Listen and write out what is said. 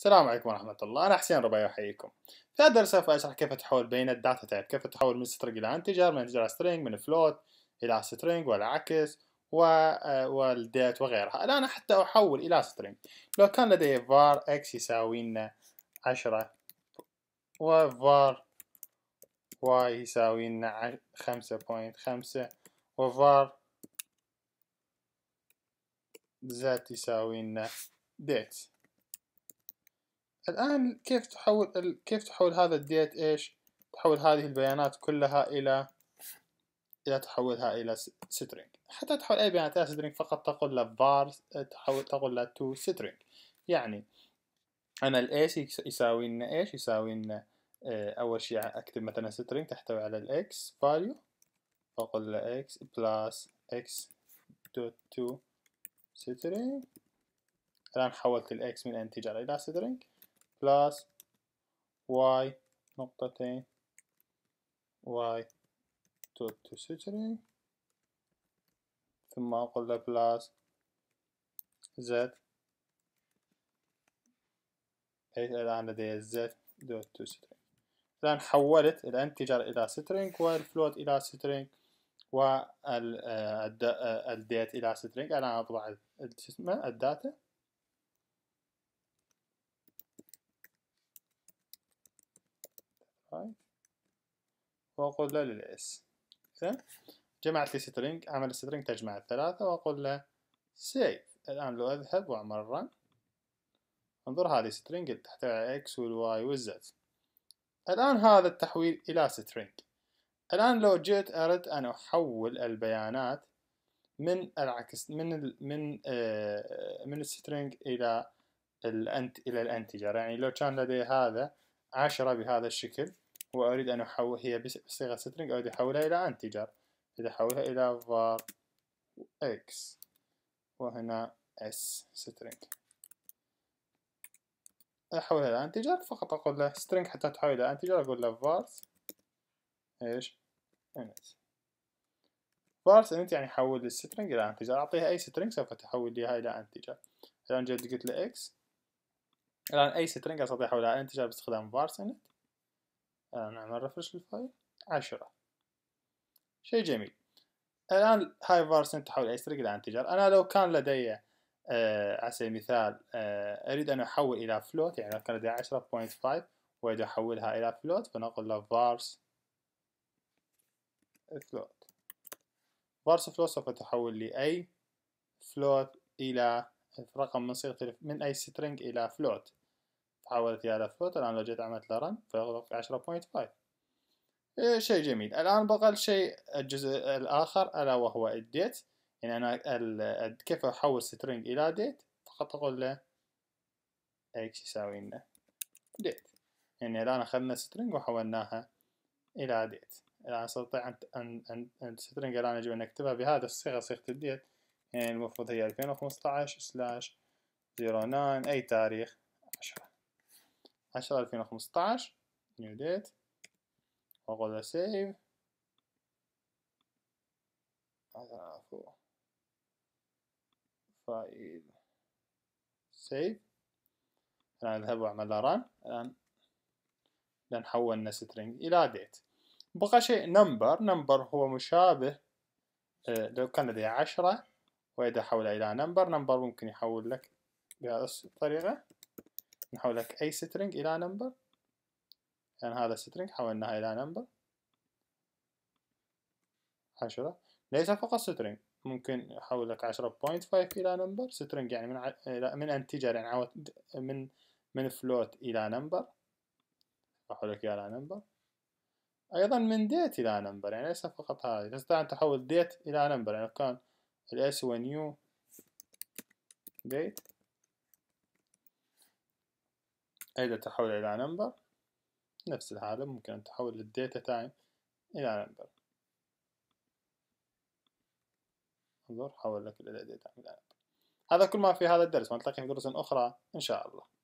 السلام عليكم ورحمة الله أنا حسين ربيع أحييكم في هذا الدرس سوف أشرح كيف تحول بين الداتا تايب كيف تحول من سترينج إلى انتجر من انتجر سترينج من فلوت إلى سترينج والعكس و... آه، والديت وغيرها الآن حتى أحول إلى سترينج لو كان لدي var x يساوي لنا عشرة و var y يساوي لنا خمسة بوينت خمسة و var z يساوي لنا ديت الآن كيف تحول كيف تحول هذا الديت إيش؟ تحول هذه البيانات كلها إلى إذا تحولها إلى سترينج حتى تحول أي بيانات إلى سترينج فقط تقول له var تحول تقول له to سترينج يعني أنا الإيش يساوي لنا إيش؟ يساوي لنا آه، أول شيء أكتب مثلا سترينج تحتوي على الإكس فاليو فأقول له إكس بلس إكس دوت تو سترينج الآن حولت الإكس من انتجر إلى سترينج بلس واي نقطتين واي دوت تسجري ثم أقول له بلس زد حيث الآن لدي زد دوت تو سترينج الآن حولت الانتجر إلى سترينج والفلوت إلى سترينج والديت آه، آه، إلى سترينج الآن أطبع الداتا وأقول له للإس زين جمعت لي سترينج اعمل سترينج تجمع الثلاثة وأقول له سيف الآن لو أذهب وأعمل رن انظر هذه سترينج تحتوي على إكس والواي والزد الآن هذا التحويل إلى سترينج الآن لو جئت أردت أن أحول البيانات من العكس من ال من آه من السترينج إلى الأنت إلى الانتجر يعني لو كان لدي هذا عشرة بهذا الشكل وأريد أن أحول هي بصيغة سترنج أريد أحولها إلى انتجر اذا أحولها إلى var x وهنا s سترنج أحولها إلى انتجر فقط أقول له سترنج حتى تحول إلى انتجر أقول له vars إيش init فارس انت يعني حول السترنج الى انتجر اعطيها اي سترنج سوف تحول لي الى انتجر الان جيت قلت له x الان اي سترنج استطيع احولها الى انتجر باستخدام vars انت نعمل رفرش للفايل 10 شيء جميل الآن هاي فارسن تحول أي سرق الى تجار أنا لو كان لدي آه على سبيل المثال آه أريد أن أحول إلى فلوت يعني لو كان لدي 10.5 وأريد أحولها إلى فلوت فنقول له فارس فلوت فارس فلوت سوف تحول لي أي فلوت إلى رقم من صيغة من أي سترينج إلى فلوت حاولت يا لفوت الآن لو جيت عملت له رن فيغلق 10.5 إيه، شيء جميل الآن بقى شيء الجزء الآخر ألا وهو الديت يعني أنا كيف أحول سترينج إلى ديت فقط أقول له إكس يساوي لنا ديت يعني الآن أخذنا سترينج وحولناها إلى ديت الآن أستطيع أن أن أن سترينج الآن يجب أن أكتبها بهذا الصيغة صيغة الديت يعني المفروض هي 2015 سلاش 09 أي تاريخ 10 عشرة ألفين 2015 نيو ديت واقول سيف عفوا فايل سيف الآن أذهب وأعمل ران الآن لأن حولنا سترينج إلى ديت بقى شيء نمبر نمبر هو مشابه آه، لو كان لدي عشرة وإذا حول إلى نمبر نمبر ممكن يحول لك بهذه الطريقة نحول لك أي سترنج إلى نمبر يعني هذا سترنج حولناها إلى نمبر عشرة ليس فقط سترنج ممكن أحولك عشرة بوينت فايف إلى نمبر سترنج يعني من ع... من انتجر يعني عود... من من فلوت إلى نمبر أحولك إلى نمبر أيضا من ديت إلى نمبر يعني ليس فقط هذه تستطيع أن تحول ديت إلى نمبر يعني كان الاس ونيو ديت أريد تحول إلى نمبر نفس الحالة ممكن أن تحول الـ data time إلى نمبر انظر حول لك الـ data time إلى نمبر هذا كل ما في هذا الدرس ونلتقي في دروس أخرى إن شاء الله